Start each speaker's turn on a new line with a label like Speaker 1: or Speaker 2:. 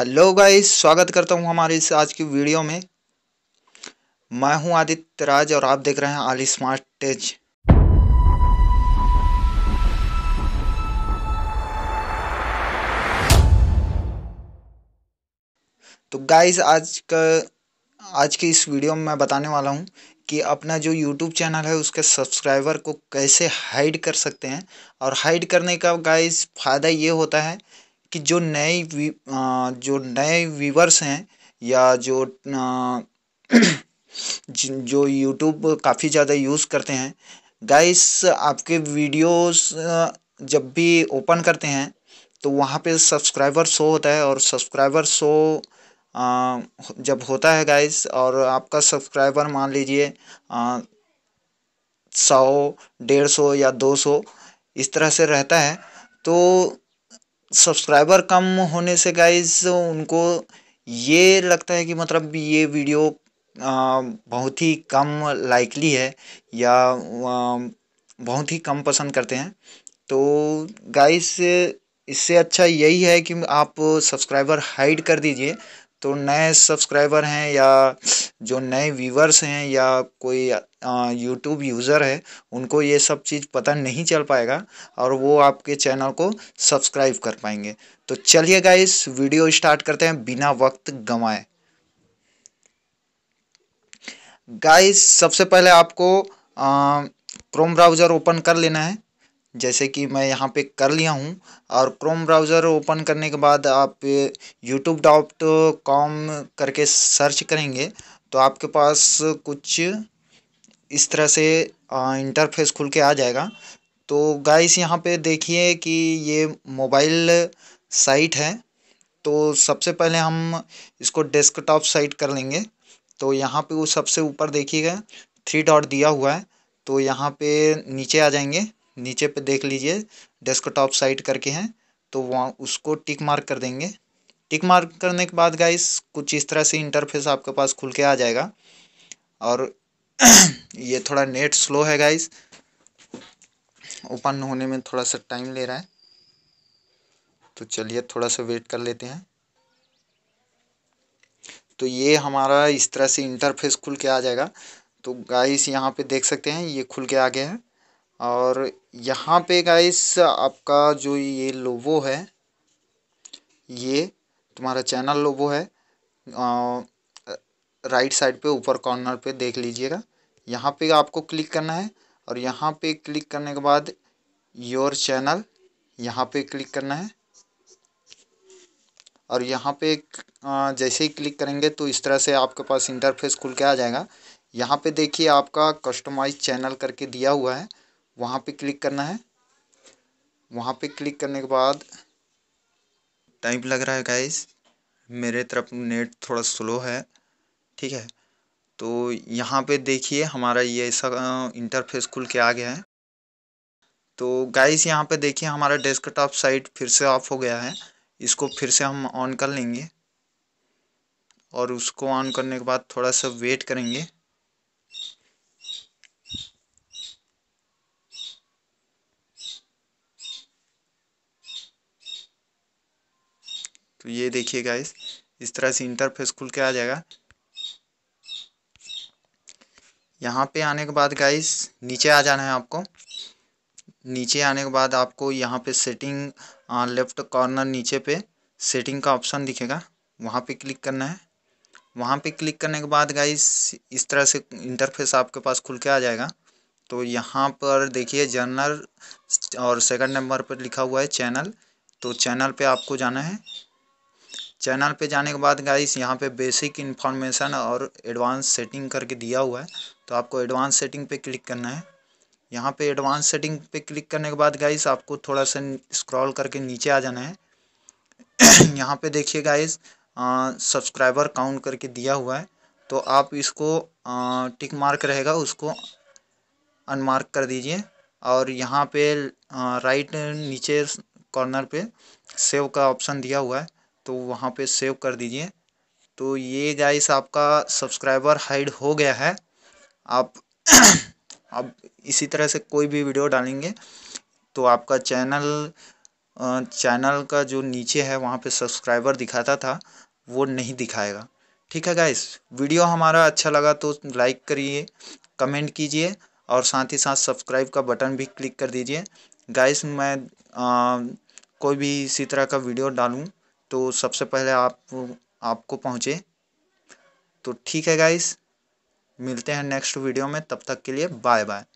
Speaker 1: hello guys स्वागत करता हूं हमारे इस आज की वीडियो में मैं हूं आदित्य राज और आप देख रहे हैं आली स्मार्ट टेज तो गाइस आज का आज की इस वीडियो में मैं बताने वाला हूं कि अपना जो यूट्यूब चैनल है उसके सब्सक्राइबर को कैसे हाइड कर सकते हैं और हाइड करने का गाइस फ़ायदा ये होता है कि जो नए जो नए व्यूवर्स हैं या जो जो यूट्यूब काफ़ी ज़्यादा यूज़ करते हैं गाइस आपके वीडियोस जब भी ओपन करते हैं तो वहाँ पे सब्सक्राइबर शो होता है और सब्सक्राइबर शो जब होता है गाइस और आपका सब्सक्राइबर मान लीजिए सौ डेढ़ सौ या दो सौ इस तरह से रहता है तो सब्सक्राइबर कम होने से गाइज उनको ये लगता है कि मतलब ये वीडियो बहुत ही कम लाइकली है या बहुत ही कम पसंद करते हैं तो गाइस इससे अच्छा यही है कि आप सब्सक्राइबर हाइड कर दीजिए तो नए सब्सक्राइबर हैं या जो नए व्यूवर्स हैं या कोई यूट्यूब यूज़र है उनको ये सब चीज़ पता नहीं चल पाएगा और वो आपके चैनल को सब्सक्राइब कर पाएंगे तो चलिए गाइस वीडियो स्टार्ट करते हैं बिना वक्त गंवाए गाइस सबसे पहले आपको क्रोम ब्राउज़र ओपन कर लेना है जैसे कि मैं यहाँ पे कर लिया हूँ और क्रोम ब्राउज़र ओपन करने के बाद आप यूट्यूब डॉट कॉम करके सर्च करेंगे तो आपके पास कुछ इस तरह से इंटरफेस खुल के आ जाएगा तो गाइस यहाँ पे देखिए कि ये मोबाइल साइट है तो सबसे पहले हम इसको डेस्कटॉप साइट कर लेंगे तो यहाँ पे वो सबसे ऊपर देखिएगा थ्री डॉट दिया हुआ है तो यहाँ पे नीचे आ जाएंगे नीचे पे देख लीजिए डेस्कटॉप साइट करके हैं तो वहाँ उसको टिक मार्क कर देंगे टिक मार्क करने के बाद गाइस कुछ इस तरह से इंटरफेस आपके पास खुल के आ जाएगा और ये थोड़ा नेट स्लो है गाइस ओपन होने में थोड़ा सा टाइम ले रहा है तो चलिए थोड़ा सा वेट कर लेते हैं तो ये हमारा इस तरह से इंटरफेस खुल के आ जाएगा तो गाइस यहाँ पे देख सकते हैं ये खुल के आ गया है और यहाँ पे गाइस आपका जो ये लोवो है ये तुम्हारा चैनल लोवो है आ, राइट साइड पे ऊपर कॉर्नर पे देख लीजिएगा यहाँ पे आपको क्लिक करना है और यहाँ पे क्लिक करने के बाद योर चैनल यहाँ पे क्लिक करना है और यहाँ पे जैसे ही क्लिक करेंगे तो इस तरह से आपके पास इंटरफेस खुल के आ जाएगा यहाँ पे देखिए आपका कस्टमाइज चैनल करके दिया हुआ है वहाँ पे क्लिक करना है वहाँ पे क्लिक करने के बाद टाइम लग रहा है गाइस मेरे तरफ नेट थोड़ा स्लो है ठीक है तो यहाँ पे देखिए हमारा ये ऐसा इंटरफेस खुल के आ गया है तो गाइस यहाँ पे देखिए हमारा डेस्कटॉप साइट फिर से ऑफ हो गया है इसको फिर से हम ऑन कर लेंगे और उसको ऑन करने के बाद थोड़ा सा वेट करेंगे तो ये देखिए गाइस इस तरह से इंटरफेस खुल के आ जाएगा यहाँ पे आने के बाद गाइस नीचे आ जाना है आपको नीचे आने के बाद आपको यहाँ पे सेटिंग लेफ्ट कॉर्नर नीचे पे सेटिंग का ऑप्शन दिखेगा वहाँ पे क्लिक करना है वहाँ पे क्लिक करने के बाद गाइस इस तरह से इंटरफेस आपके पास खुल के आ जाएगा तो यहाँ पर देखिए जर्नल और सेकंड नंबर पर लिखा हुआ है चैनल तो चैनल पे आपको जाना है चैनल पे जाने के बाद गाइस यहाँ पे बेसिक इन्फॉर्मेशन और एडवांस सेटिंग करके दिया हुआ है तो आपको एडवांस सेटिंग पे क्लिक करना है यहाँ पे एडवांस सेटिंग पे क्लिक करने के बाद गाइस आपको थोड़ा सा स्क्रॉल करके नीचे आ जाना है यहाँ पे देखिए गाइस सब्सक्राइबर काउंट करके दिया हुआ है तो आप इसको आ, टिक मार्क रहेगा उसको अनमार्क कर दीजिए और यहाँ पे राइट नीचे कॉर्नर पे सेव का ऑप्शन दिया हुआ है तो वहाँ पे सेव कर दीजिए तो ये गाइस आपका सब्सक्राइबर हाइड हो गया है आप अब इसी तरह से कोई भी वीडियो डालेंगे तो आपका चैनल चैनल का जो नीचे है वहाँ पे सब्सक्राइबर दिखाता था वो नहीं दिखाएगा ठीक है गाइस वीडियो हमारा अच्छा लगा तो लाइक करिए कमेंट कीजिए और साथ ही साथ सब्सक्राइब का बटन भी क्लिक कर दीजिए गाइस मैं आ, कोई भी इसी तरह का वीडियो डालूँ तो सबसे पहले आप आपको पहुँचे तो ठीक है गाइस मिलते हैं नेक्स्ट वीडियो में तब तक के लिए बाय बाय